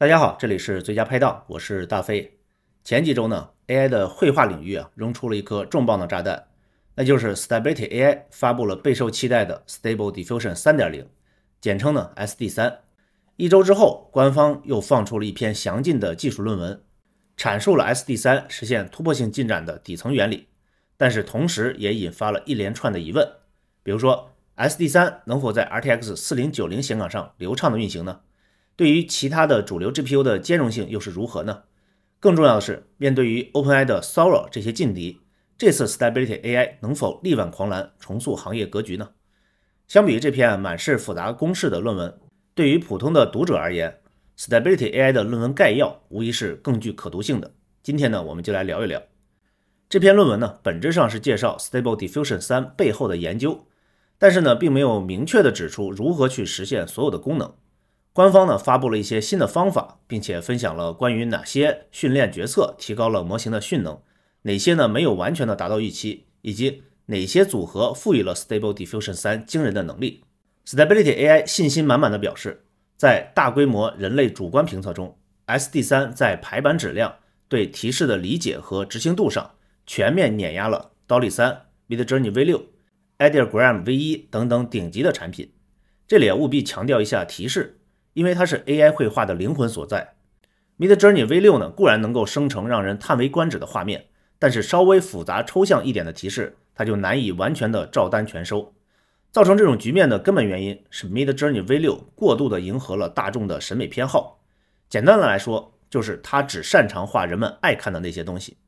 大家好，这里是最佳拍档，我是大飞。前几周呢，AI 的绘画领域啊，扔出了一颗重磅的炸弹，那就是 Stability AI 发布了备受期待的 Stable Diffusion 3.0，简称呢 SD 三。一周之后，官方又放出了一篇详尽的技术论文，阐述了 SD 三实现突破性进展的底层原理，但是同时也引发了一连串的疑问，比如说 SD 三能否在 RTX 4090显卡上流畅的运行呢？对于其他的主流 GPU 的兼容性又是如何呢？更重要的是，面对于 OpenAI 的骚扰这些劲敌，这次 Stability AI 能否力挽狂澜，重塑行业格局呢？相比于这篇满是复杂公式的论文，对于普通的读者而言，Stability AI 的论文概要无疑是更具可读性的。今天呢，我们就来聊一聊这篇论文呢，本质上是介绍 Stable Diffusion 三背后的研究，但是呢，并没有明确的指出如何去实现所有的功能。官方呢发布了一些新的方法，并且分享了关于哪些训练决策提高了模型的训能，哪些呢没有完全的达到预期，以及哪些组合赋予了 Stable Diffusion 三惊人的能力。Stability AI 信心满满的表示，在大规模人类主观评测中，SD 三在排版质量、对提示的理解和执行度上全面碾压了 Dolly 三、Midjourney V 六、Ideogram V 一等等顶级的产品。这里也务必强调一下提示。因为它是 AI 绘画的灵魂所在，MidJourney V 六呢固然能够生成让人叹为观止的画面，但是稍微复杂抽象一点的提示，它就难以完全的照单全收。造成这种局面的根本原因是 MidJourney V 六过度的迎合了大众的审美偏好。简单的来说，就是它只擅长画人们爱看的那些东西。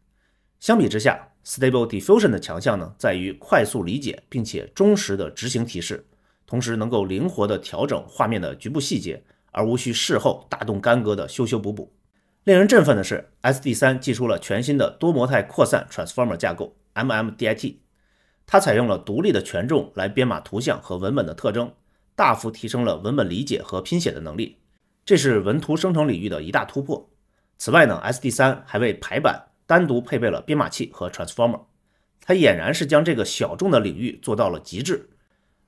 相比之下，Stable Diffusion 的强项呢在于快速理解并且忠实的执行提示，同时能够灵活的调整画面的局部细节。而无需事后大动干戈的修修补补。令人振奋的是，SD3 祭出了全新的多模态扩散 Transformer 架构 MMDIT，它采用了独立的权重来编码图像和文本的特征，大幅提升了文本理解和拼写的能力，这是文图生成领域的一大突破。此外呢，SD3 还为排版单独配备了编码器和 Transformer，它俨然是将这个小众的领域做到了极致。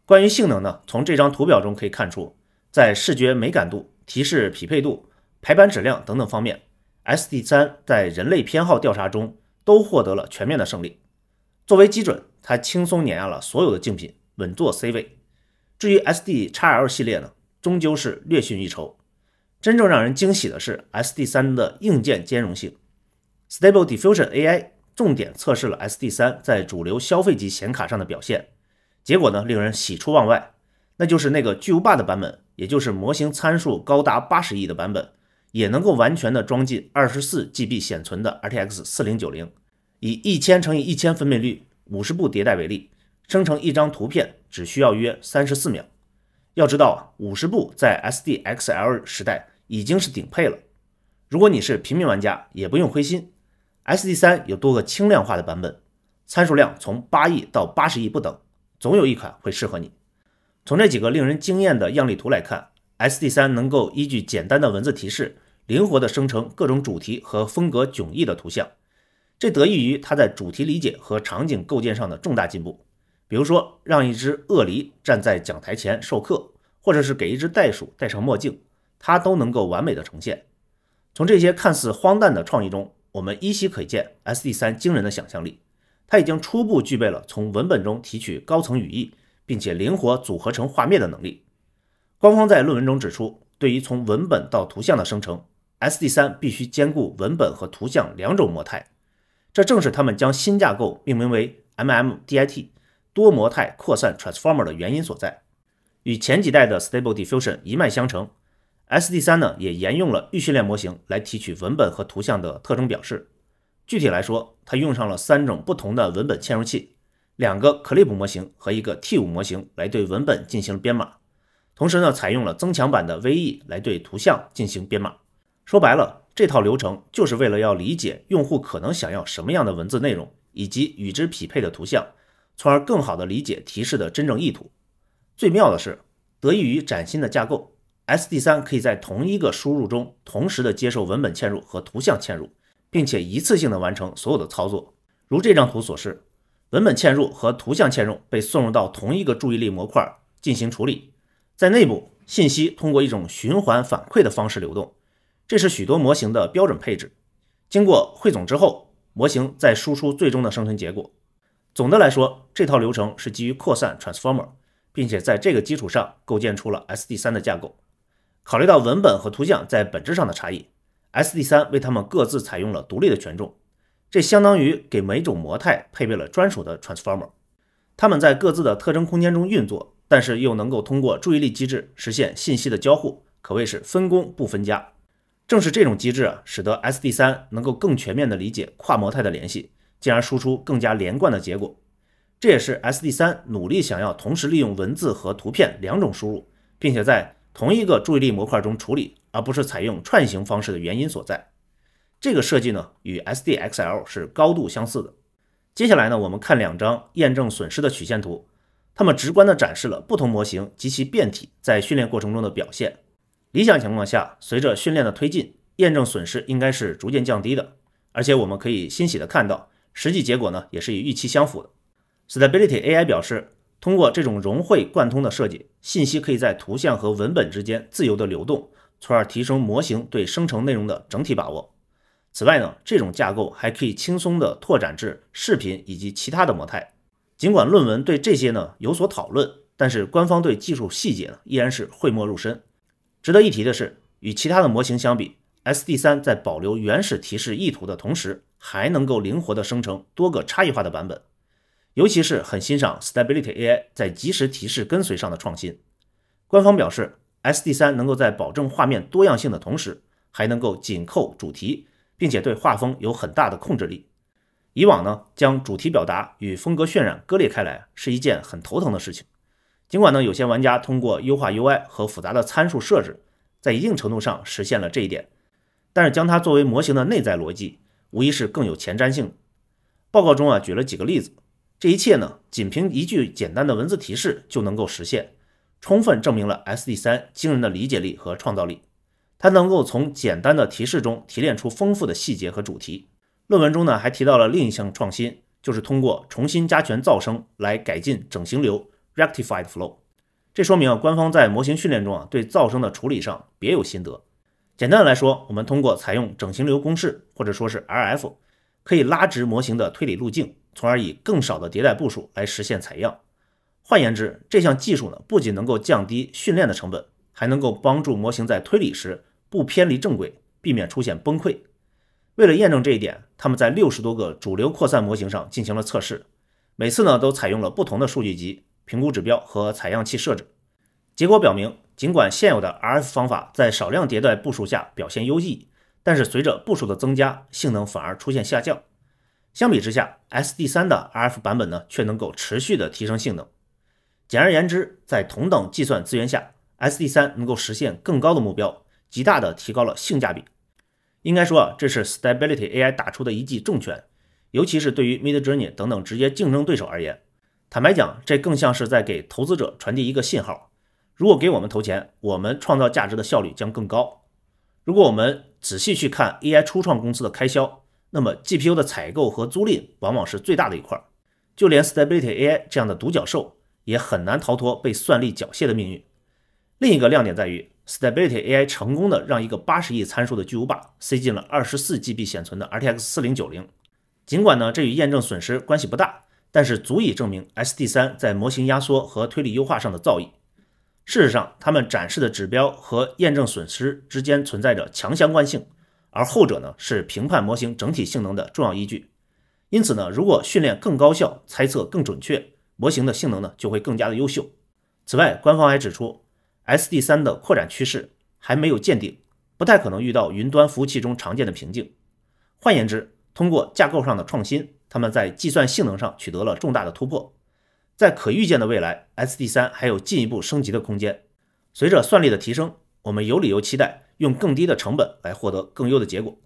关于性能呢，从这张图表中可以看出。在视觉美感度、提示匹配度、排版质量等等方面，SD 三在人类偏好调查中都获得了全面的胜利。作为基准，它轻松碾压了所有的竞品，稳坐 C 位。至于 SD x L 系列呢，终究是略逊一筹。真正让人惊喜的是，SD 三的硬件兼容性。Stable Diffusion AI 重点测试了 SD 三在主流消费级显卡上的表现，结果呢，令人喜出望外。那就是那个巨无霸的版本，也就是模型参数高达八十亿的版本，也能够完全的装进二十四 GB 显存的 RTX 4090。以一千乘以一千分辨率、五十步迭代为例，生成一张图片只需要约三十四秒。要知道啊，五十步在 SDXL 时代已经是顶配了。如果你是平民玩家，也不用灰心，SD3 有多个轻量化的版本，参数量从八亿到八十亿不等，总有一款会适合你。从这几个令人惊艳的样例图来看，SD3 能够依据简单的文字提示，灵活地生成各种主题和风格迥异的图像。这得益于它在主题理解和场景构建上的重大进步。比如说，让一只鳄梨站在讲台前授课，或者是给一只袋鼠戴上墨镜，它都能够完美的呈现。从这些看似荒诞的创意中，我们依稀可见 SD3 惊人的想象力。它已经初步具备了从文本中提取高层语义。并且灵活组合成画面的能力。官方在论文中指出，对于从文本到图像的生成，SD3 必须兼顾文本和图像两种模态。这正是他们将新架构命名为 MMDIT（ 多模态扩散 Transformer） 的原因所在。与前几代的 Stable Diffusion 一脉相承，SD3 呢也沿用了预训练模型来提取文本和图像的特征表示。具体来说，它用上了三种不同的文本嵌入器。两个 Clip 模型和一个 T5 模型来对文本进行编码，同时呢，采用了增强版的 v e 来对图像进行编码。说白了，这套流程就是为了要理解用户可能想要什么样的文字内容以及与之匹配的图像，从而更好地理解提示的真正意图。最妙的是，得益于崭新的架构，SD3 可以在同一个输入中同时的接受文本嵌入和图像嵌入，并且一次性的完成所有的操作，如这张图所示。文本嵌入和图像嵌入被送入到同一个注意力模块进行处理，在内部信息通过一种循环反馈的方式流动，这是许多模型的标准配置。经过汇总之后，模型再输出最终的生成结果。总的来说，这套流程是基于扩散 transformer，并且在这个基础上构建出了 SD3 的架构。考虑到文本和图像在本质上的差异，SD3 为它们各自采用了独立的权重。这相当于给每种模态配备了专属的 transformer，它们在各自的特征空间中运作，但是又能够通过注意力机制实现信息的交互，可谓是分工不分家。正是这种机制啊，使得 SD3 能够更全面地理解跨模态的联系，进而输出更加连贯的结果。这也是 SD3 努力想要同时利用文字和图片两种输入，并且在同一个注意力模块中处理，而不是采用串行方式的原因所在。这个设计呢，与 SDXL 是高度相似的。接下来呢，我们看两张验证损失的曲线图，它们直观地展示了不同模型及其变体在训练过程中的表现。理想情况下，随着训练的推进，验证损失应该是逐渐降低的。而且我们可以欣喜地看到，实际结果呢，也是与预期相符的。Stability AI 表示，通过这种融会贯通的设计，信息可以在图像和文本之间自由地流动，从而提升模型对生成内容的整体把握。此外呢，这种架构还可以轻松的拓展至视频以及其他的模态。尽管论文对这些呢有所讨论，但是官方对技术细节依然是讳莫如深。值得一提的是，与其他的模型相比，SD3 在保留原始提示意图的同时，还能够灵活的生成多个差异化的版本。尤其是很欣赏 Stability AI 在即时提示跟随上的创新。官方表示，SD3 能够在保证画面多样性的同时，还能够紧扣主题。并且对画风有很大的控制力。以往呢，将主题表达与风格渲染割裂开来，是一件很头疼的事情。尽管呢，有些玩家通过优化 UI 和复杂的参数设置，在一定程度上实现了这一点，但是将它作为模型的内在逻辑，无疑是更有前瞻性。报告中啊，举了几个例子，这一切呢，仅凭一句简单的文字提示就能够实现，充分证明了 SD3 惊人的理解力和创造力。它能够从简单的提示中提炼出丰富的细节和主题。论文中呢还提到了另一项创新，就是通过重新加权噪声来改进整形流 （Rectified Flow）。这说明啊，官方在模型训练中啊对噪声的处理上别有心得。简单来说，我们通过采用整形流公式或者说是 RF，可以拉直模型的推理路径，从而以更少的迭代步数来实现采样。换言之，这项技术呢不仅能够降低训练的成本，还能够帮助模型在推理时。不偏离正轨，避免出现崩溃。为了验证这一点，他们在六十多个主流扩散模型上进行了测试，每次呢都采用了不同的数据集、评估指标和采样器设置。结果表明，尽管现有的 RF 方法在少量迭代步数下表现优异，但是随着步数的增加，性能反而出现下降。相比之下，SD3 的 RF 版本呢却能够持续的提升性能。简而言之，在同等计算资源下，SD3 能够实现更高的目标。极大的提高了性价比，应该说啊，这是 Stability AI 打出的一记重拳，尤其是对于 Midjourney 等等直接竞争对手而言。坦白讲，这更像是在给投资者传递一个信号：如果给我们投钱，我们创造价值的效率将更高。如果我们仔细去看 AI 初创公司的开销，那么 GPU 的采购和租赁往往是最大的一块。就连 Stability AI 这样的独角兽，也很难逃脱被算力缴械的命运。另一个亮点在于。Stability AI 成功的让一个八十亿参数的巨无霸塞进了二十四 GB 显存的 RTX 4090，尽管呢这与验证损失关系不大，但是足以证明 ST3 在模型压缩和推理优化上的造诣。事实上，他们展示的指标和验证损失之间存在着强相关性，而后者呢是评判模型整体性能的重要依据。因此呢，如果训练更高效，猜测更准确，模型的性能呢就会更加的优秀。此外，官方还指出。SD3 的扩展趋势还没有见顶，不太可能遇到云端服务器中常见的瓶颈。换言之，通过架构上的创新，他们在计算性能上取得了重大的突破。在可预见的未来，SD3 还有进一步升级的空间。随着算力的提升，我们有理由期待用更低的成本来获得更优的结果。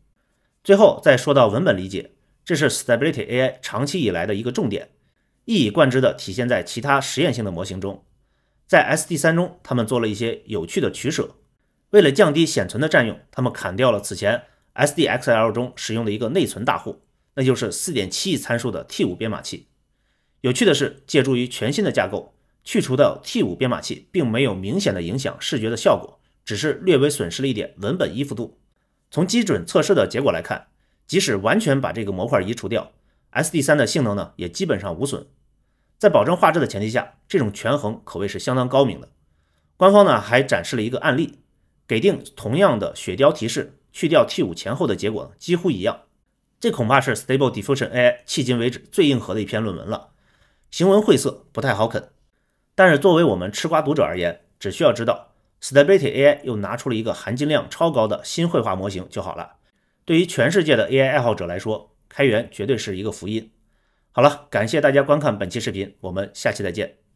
最后再说到文本理解，这是 Stability AI 长期以来的一个重点，一以贯之的体现在其他实验性的模型中。在 S D 三中，他们做了一些有趣的取舍。为了降低显存的占用，他们砍掉了此前 S D X L 中使用的一个内存大户，那就是4.7亿参数的 T 五编码器。有趣的是，借助于全新的架构，去除掉 T 五编码器并没有明显的影响视觉的效果，只是略微损失了一点文本依附度。从基准测试的结果来看，即使完全把这个模块移除掉，S D 三的性能呢也基本上无损。在保证画质的前提下，这种权衡可谓是相当高明的。官方呢还展示了一个案例，给定同样的雪雕提示，去掉 T 五前后的结果几乎一样。这恐怕是 Stable Diffusion AI 迄今为止最硬核的一篇论文了。行文晦涩，不太好啃。但是作为我们吃瓜读者而言，只需要知道 Stability AI 又拿出了一个含金量超高的新绘画模型就好了。对于全世界的 AI 爱好者来说，开源绝对是一个福音。好了，感谢大家观看本期视频，我们下期再见。